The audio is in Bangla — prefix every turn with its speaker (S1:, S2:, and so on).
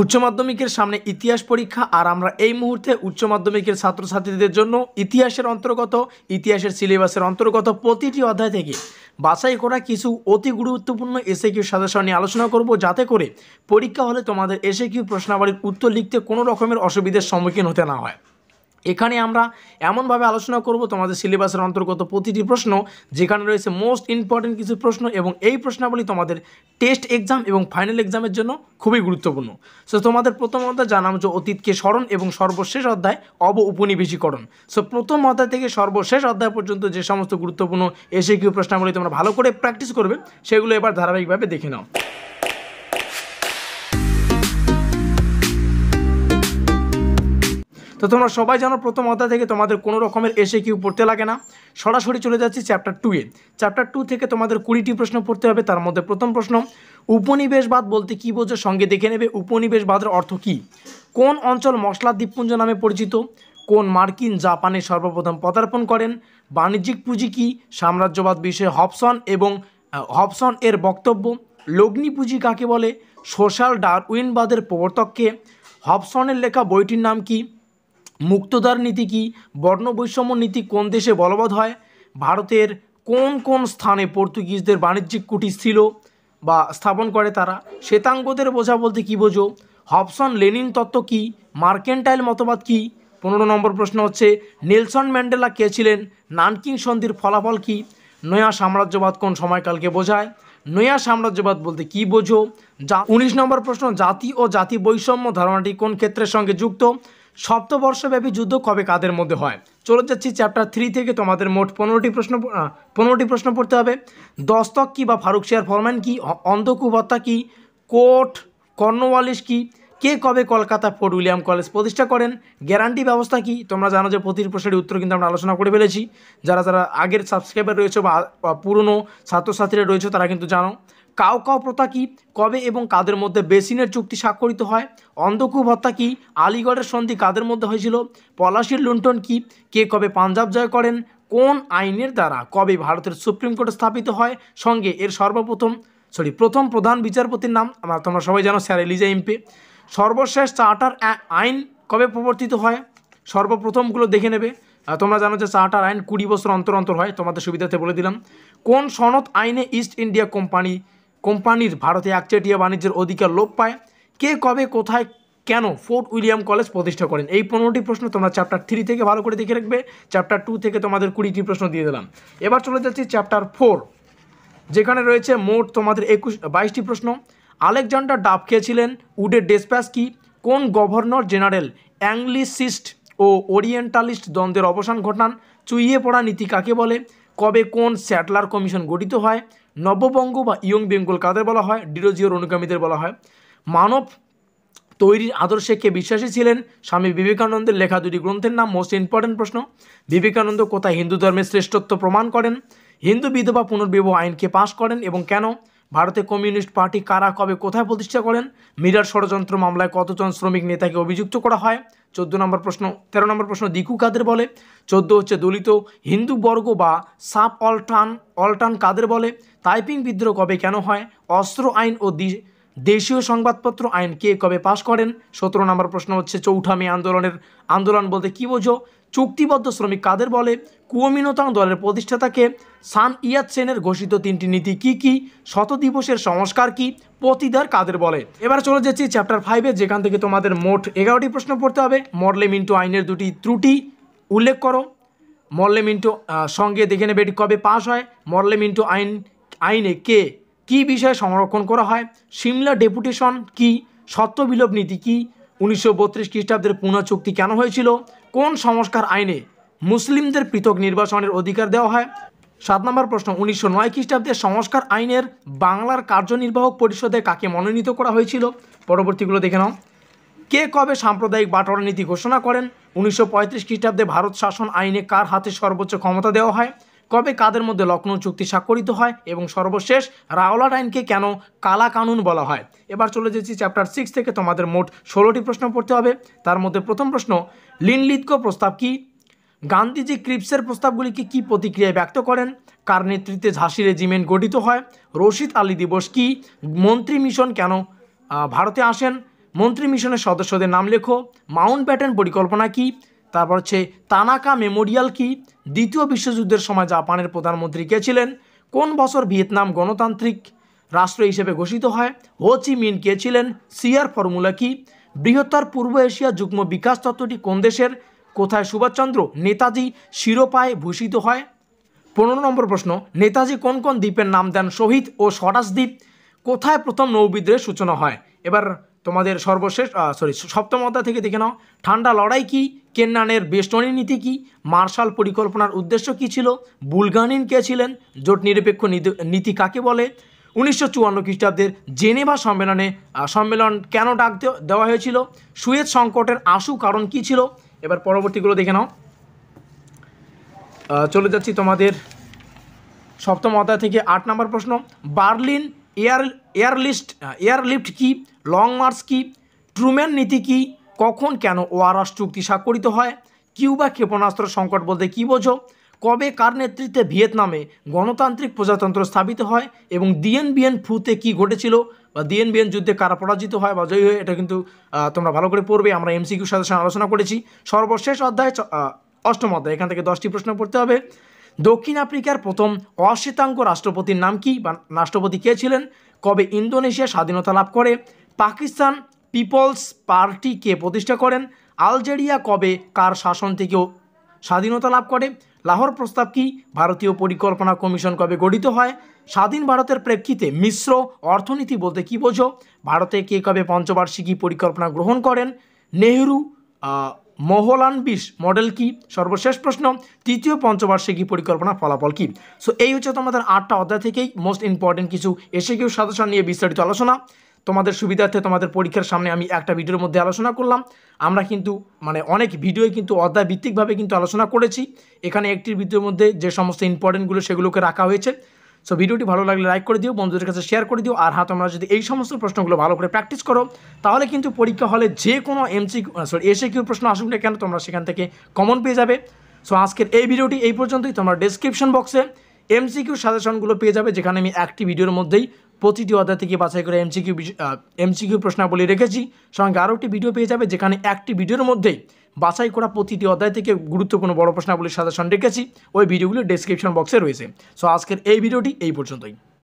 S1: উচ্চ মাধ্যমিকের সামনে ইতিহাস পরীক্ষা আর আমরা এই মুহূর্তে উচ্চ মাধ্যমিকের ছাত্রছাত্রীদের জন্য ইতিহাসের অন্তর্গত ইতিহাসের সিলেবাসের অন্তর্গত প্রতিটি অধ্যায় থেকে বাছাই করা কিছু অতি গুরুত্বপূর্ণ এসে কিউ সাজেশন নিয়ে আলোচনা করব যাতে করে পরীক্ষা হলে তোমাদের এসে কিউ প্রশ্নাবলীর উত্তর লিখতে কোনো রকমের অসুবিধার সম্মুখীন হতে না হয় এখানে আমরা এমনভাবে আলোচনা করব তোমাদের সিলেবাসের অন্তর্গত প্রতিটি প্রশ্ন যেখানে রয়েছে মোস্ট ইম্পর্টেন্ট কিছু প্রশ্ন এবং এই প্রশ্নাবলী তোমাদের টেস্ট এক্সাম এবং ফাইনাল এক্সামের জন্য খুবই গুরুত্বপূর্ণ সো তোমাদের প্রথম অধ্যায় জানাম যে অতীতকে স্মরণ এবং সর্বশেষ অধ্যায় অব উপনিবেশীকরণ সো প্রথম অধ্যায় থেকে সর্বশেষ অধ্যায় পর্যন্ত যে সমস্ত গুরুত্বপূর্ণ এসে কিউ প্রশ্নাবলী তোমরা ভালো করে প্র্যাকটিস করবে সেগুলো এবার ধারাবাহিকভাবে দেখে নাও তো তোমরা সবাই জানো প্রথম অধ্যায় থেকে তোমাদের কোনো রকমের এসে কিউ পড়তে লাগে না সরাসরি চলে যাচ্ছি চ্যাপ্টার টুয়ে চ্যাপ্টার টু থেকে তোমাদের কুড়িটি প্রশ্ন পড়তে হবে তার মধ্যে প্রথম প্রশ্ন উপনিবেশবাদ বলতে কী বোঝো সঙ্গে দেখে নেবে উপনিবেশবাদের অর্থ কী কোন অঞ্চল মশলা দ্বীপপুঞ্জ নামে পরিচিত কোন মার্কিন জাপানে সর্বপ্রথম পদার্পণ করেন বাণিজ্যিক পুঁজি কী সাম্রাজ্যবাদ বিষয়ে হপসন এবং হবসন এর বক্তব্য লগ্নি পুঁজি কাকে বলে সোশ্যাল ডারউইনবাদের প্রবর্তককে হপসনের লেখা বইটির নাম কী মুক্তদার নীতি কি বর্ণবৈষম্য নীতি কোন দেশে বলবৎ হয় ভারতের কোন কোন স্থানে পর্তুগিজদের বাণিজ্যিক কুটির ছিল বা স্থাপন করে তারা শ্বেতাঙ্গদের বোঝা বলতে কী বোঝো হবসন লেনিন তত্ত্ব কী মার্কেন্টাইল মতবাদ কী পনেরো নম্বর প্রশ্ন হচ্ছে নেলসন ম্যান্ডেলা কে ছিলেন নানকিং সন্ধির ফলাফল কী নয়া সাম্রাজ্যবাদ কোন সময়কালকে বোঝায় নয়া সাম্রাজ্যবাদ বলতে কী বোঝো যা উনিশ নম্বর প্রশ্ন জাতি ও জাতি বৈষম্য ধারণাটি কোন ক্ষেত্রের সঙ্গে যুক্ত সপ্তবর্ষব্যাপী যুদ্ধ কবে কাদের মধ্যে হয় চলে যাচ্ছি চ্যাপ্টার থ্রি থেকে তোমাদের মোট পনেরোটি প্রশ্ন পনেরোটি প্রশ্ন পড়তে হবে দস্তক কী বা ফারুক শেয়ার ফরমান কী অন্ধকূপ হত্যা কী কোর্ট কর্ণওয়ালিশ কী কে কবে কলকাতা ফোর্ট উইলিয়াম কলেজ প্রতিষ্ঠা করেন গ্যারান্টি ব্যবস্থা কি তোমরা জানো যে প্রতিটি প্রশ্নের উত্তর কিন্তু আমরা আলোচনা করে ফেলেছি যারা যারা আগের সাবস্ক্রাইবার রয়েছে বা পুরনো ছাত্রছাত্রীরা রয়েছে তারা কিন্তু জানো কাউ কাউ প্রথা কি কবে এবং কাদের মধ্যে বেসিনের চুক্তি স্বাক্ষরিত হয় অন্ধকূপ হত্যা কি আলিগড়ের সন্ধি কাদের মধ্যে হয়েছিল পলাশির লুণ্ঠন কি কে কবে পাঞ্জাব জয় করেন কোন আইনের দ্বারা কবে ভারতের সুপ্রিম কোর্ট স্থাপিত হয় সঙ্গে এর সর্বপ্রথম সরি প্রথম প্রধান বিচারপতির নাম আমার তোমরা সবাই জানো স্যার এলিজা এমপি সর্বশেষ চার্টার আইন কবে প্রবর্তিত হয় সর্বপ্রথমগুলো দেখে নেবে তোমরা জানো যে চার্টার আইন কুড়ি বছর অন্তর অন্তর হয় তোমাদের সুবিধাতে বলে দিলাম কোন সনদ আইনে ইস্ট ইন্ডিয়া কোম্পানি কোম্পানির ভারতে একচেটিয়া বাণিজ্যের অধিকার লোপ পায় কে কবে কোথায় কেন ফোর্ট উইলিয়াম কলেজ প্রতিষ্ঠা করেন এই পনেরোটি প্রশ্ন তোমরা চ্যাপ্টার থ্রি থেকে ভালো করে দেখে রাখবে চ্যাপ্টার টু থেকে তোমাদের কুড়িটি প্রশ্ন দিয়ে দিলাম এবার চলে যাচ্ছি চ্যাপ্টার ফোর যেখানে রয়েছে মোট তোমাদের একুশ বাইশটি প্রশ্ন আলেকজান্ডার ডাব খেয়েছিলেন উডের ডেসপ্যাস কি কোন গভর্নর জেনারেল অ্যাংলিসিস্ট ও ওরিয়েন্টালিস্ট দ্বন্দ্বের অবসান ঘটান চুইয়ে পড়া নীতি কাকে বলে কবে কোন স্যাটলার কমিশন গঠিত হয় নববঙ্গ বা ইয়ং বেঙ্গল কাদের বলা হয় ডিরোজিওর অনুগামীদের বলা হয় মানব তৈরির আদর্শে কে বিশ্বাসী ছিলেন স্বামী বিবেকানন্দের লেখা দুটি গ্রন্থের নাম মোস্ট ইম্পর্টেন্ট প্রশ্ন বিবেকানন্দ কোথায় হিন্দু ধর্মের শ্রেষ্ঠত্ব প্রমাণ করেন হিন্দু বিধবা পুনর্বিবাহ আইনকে পাশ করেন এবং কেন ভারতে কমিউনিস্ট পার্টি কারা কবে কোথায় প্রতিষ্ঠা করেন মিরার ষড়যন্ত্র মামলায় কতজন শ্রমিক নেতাকে অভিযুক্ত করা হয় চোদ্দো নম্বর প্রশ্ন তেরো নম্বর প্রশ্ন দিকু কাদের বলে চোদ্দো হচ্ছে দলিত হিন্দু বর্গ বা সাপ অল্টান অলটান কাদের বলে টাইপিং বিদ্রোহ কবে কেন হয় অস্ত্র আইন ও দেশীয় সংবাদপত্র আইন কে কবে পাশ করেন সতেরো নম্বর প্রশ্ন হচ্ছে চৌঠামি আন্দোলনের আন্দোলন বলতে কী বোঝো চুক্তিবদ্ধ শ্রমিক কাদের বলে কুয়মিনতাং দলের প্রতিষ্ঠাতাকে সান ইয়াত সেনের ঘোষিত তিনটি নীতি কি কি শত দিবসের সংস্কার কি প্রতিদার কাদের বলে এবার চলে যাচ্ছি চ্যাপ্টার ফাইভে যেখান থেকে তোমাদের মোট এগারোটি প্রশ্ন পড়তে হবে মরলে মিন্টু আইনের দুটি ত্রুটি উল্লেখ করো মরলে মিন্টু সঙ্গে দেখে নেবে এটি কবে পাশ হয় মরলে মিন্টু আইন আইনে কে কি বিষয়ে সংরক্ষণ করা হয় সিমলা ডেপুটেশন কি সত্য বিলোপ নীতি কি উনিশশো বত্রিশ খ্রিস্টাব্দের পুনঃ চুক্তি কেন হয়েছিল কোন সংস্কার আইনে মুসলিমদের পৃথক নির্বাচনের অধিকার দেওয়া হয় সাত নম্বর প্রশ্ন উনিশশো নয় খ্রিস্টাব্দে সংস্কার আইনের বাংলার কার্যনির্বাহক পরিষদে কাকে মনোনীত করা হয়েছিল পরবর্তীগুলো দেখে নাও কে কবে সাম্প্রদায়িক বাটোয়ারা নীতি ঘোষণা করেন উনিশশো পঁয়ত্রিশ খ্রিস্টাব্দে ভারত শাসন আইনে কার হাতে সর্বোচ্চ ক্ষমতা দেওয়া হয় কবে কাদের মধ্যে লখনৌ চুক্তি স্বাক্ষরিত হয় এবং সর্বশেষ রাওলা টাইনকে কেন কালা কানুন বলা হয় এবার চলে যেছি চ্যাপ্টার সিক্স থেকে তোমাদের মোট ষোলোটি প্রশ্ন পড়তে হবে তার মধ্যে প্রথম প্রশ্ন লিনলিৎক প্রস্তাব কি গান্ধীজি ক্রিপসের প্রস্তাবগুলিকে কি প্রতিক্রিয়ায় ব্যক্ত করেন কার নেতৃত্বে ঝাঁসি রেজিমেন্ট গঠিত হয় রশিদ আলী দিবস কি মন্ত্রী মিশন কেন ভারতে আসেন মন্ত্রী মিশনের সদস্যদের নাম লেখো মাউন্ট ব্যাটেন পরিকল্পনা কি তারপর হচ্ছে তানাকা মেমোরিয়াল কি দ্বিতীয় বিশ্বযুদ্ধের সময় জাপানের প্রধানমন্ত্রী কে ছিলেন কোন বছর ভিয়েতনাম গণতান্ত্রিক রাষ্ট্র হিসেবে ঘোষিত হয় হো চি মিন কে ছিলেন সিয়ার ফর্মুলা কি বৃহত্তর পূর্ব এশিয়া যুগ্ম বিকাশ তত্ত্বটি কোন দেশের কোথায় সুভাষচন্দ্র নেতাজি শিরোপায় ভূষিত হয় পনেরো নম্বর প্রশ্ন নেতাজি কোন কোন দ্বীপের নাম দেন শহীদ ও স্বরাজ দ্বীপ কোথায় প্রথম নৌবিদ্রের সূচনা হয় এবার তোমাদের সর্বশেষ সরি সপ্তম অধ্যায় থেকে দেখে নাও ঠান্ডা লড়াই কি কেন্নানের বেষ্টনী নীতি কি মার্শাল পরিকল্পনার উদ্দেশ্য কি ছিল বুলগানিন কে ছিলেন জোট নিরপেক্ষ নীতি কাকে বলে উনিশশো চুয়ান্ন খ্রিস্টাব্দের জেনেভা সম্মেলনে সম্মেলন কেন ডাক দেওয়া হয়েছিল সুয়েজ সংকটের আশু কারণ কি ছিল এবার পরবর্তীগুলো দেখে নাও চলে যাচ্ছি তোমাদের সপ্তম অধ্যায় থেকে আট নম্বর প্রশ্ন বার্লিন এয়ার এয়ারলিস্ট এয়ারলিফ্ট কি লং মার্চ কী ট্রুম্যান নীতি কী কখন কেন ওয়ারাস চুক্তি স্বাক্ষরিত হয় কিউবা ক্ষেপণাস্ত্র সংকট বলতে কী বোঝো কবে কার নেতৃত্বে ভিয়েতনামে গণতান্ত্রিক প্রজাতন্ত্র স্থাপিত হয় এবং ডিএনবিএন ফুতে কি ঘটেছিল বা ডিএনবিএন যুদ্ধে কারা পরাজিত হয় বা জয়ী হয়ে এটা কিন্তু তোমরা ভালো করে পড়বে আমরা এমসিকিউর সাথে আলোচনা করেছি সর্বশেষ অধ্যায় অষ্টম অধ্যায় এখান থেকে দশটি প্রশ্ন পড়তে হবে দক্ষিণ আফ্রিকার প্রথম অশ্বেতাঙ্গ রাষ্ট্রপতির নাম কি বা রাষ্ট্রপতি কে ছিলেন কবে ইন্দোনেশিয়া স্বাধীনতা লাভ করে পাকিস্তান পিপলস পার্টিকে প্রতিষ্ঠা করেন আলজেরিয়া কবে কার শাসন থেকেও স্বাধীনতা লাভ করে লাহোর প্রস্তাব কি ভারতীয় পরিকল্পনা কমিশন কবে গঠিত হয় স্বাধীন ভারতের প্রেক্ষিতে মিশ্র অর্থনীতি বলতে কি বোঝো ভারতে কে কবে পঞ্চবার্ষিকী পরিকল্পনা গ্রহণ করেন নেহরু মোহলান মডেল কি সর্বশেষ প্রশ্ন তৃতীয় পঞ্চবার্ষিকী পরিকল্পনা ফলাফল কি সো এই হচ্ছে তোমাদের আটটা অধ্যায় থেকেই মোস্ট ইম্পর্টেন্ট কিছু এসে কেউ সদস্য নিয়ে বিস্তারিত আলোচনা তোমাদের সুবিধার্থে তোমাদের পরীক্ষার সামনে আমি একটা ভিডিওর মধ্যে আলোচনা করলাম আমরা কিন্তু মানে অনেক ভিডিওই কিন্তু অধ্যায়ভিত্তিকভাবে কিন্তু আলোচনা করেছি এখানে একটির ভিডিওর মধ্যে যে সমস্ত ইম্পর্টেন্টগুলো সেগুলোকে রাখা হয়েছে সো ভিডিওটি ভালো লাগলে লাইক করে দিও বন্ধুদের কাছে শেয়ার করে দিও আর হ্যাঁ তোমরা যদি এই সমস্ত প্রশ্নগুলো ভালো করে প্র্যাকটিস করো তাহলে কিন্তু পরীক্ষা হলে যে কোনো এমসি সরি এসে কেউ প্রশ্ন আসুক না কেন তোমরা সেখান থেকে কমন পেয়ে যাবে সো আজকের এই ভিডিওটি এই পর্যন্তই তোমরা ডেসক্রিপশন বক্সে এমসিকিউ সাজেশনগুলো পেয়ে যাবে যেখানে আমি একটি ভিডিওর মধ্যেই প্রতিটি অধ্যায় থেকে বাছাই করে এমসিকিউ এমসিকিউ প্রশ্নাবলী রেখেছি সঙ্গে আরও একটি ভিডিও পেয়ে যাবে যেখানে একটি ভিডিওর মধ্যেই বাছাই করা প্রতিটি অধ্যায় থেকে গুরুত্বপূর্ণ বড় প্রশ্নাবলীর সাজেশন রেখেছি ওই ভিডিওগুলো ডেসক্রিপশন বক্সে রয়েছে সো আজকের এই ভিডিওটি এই পর্যন্তই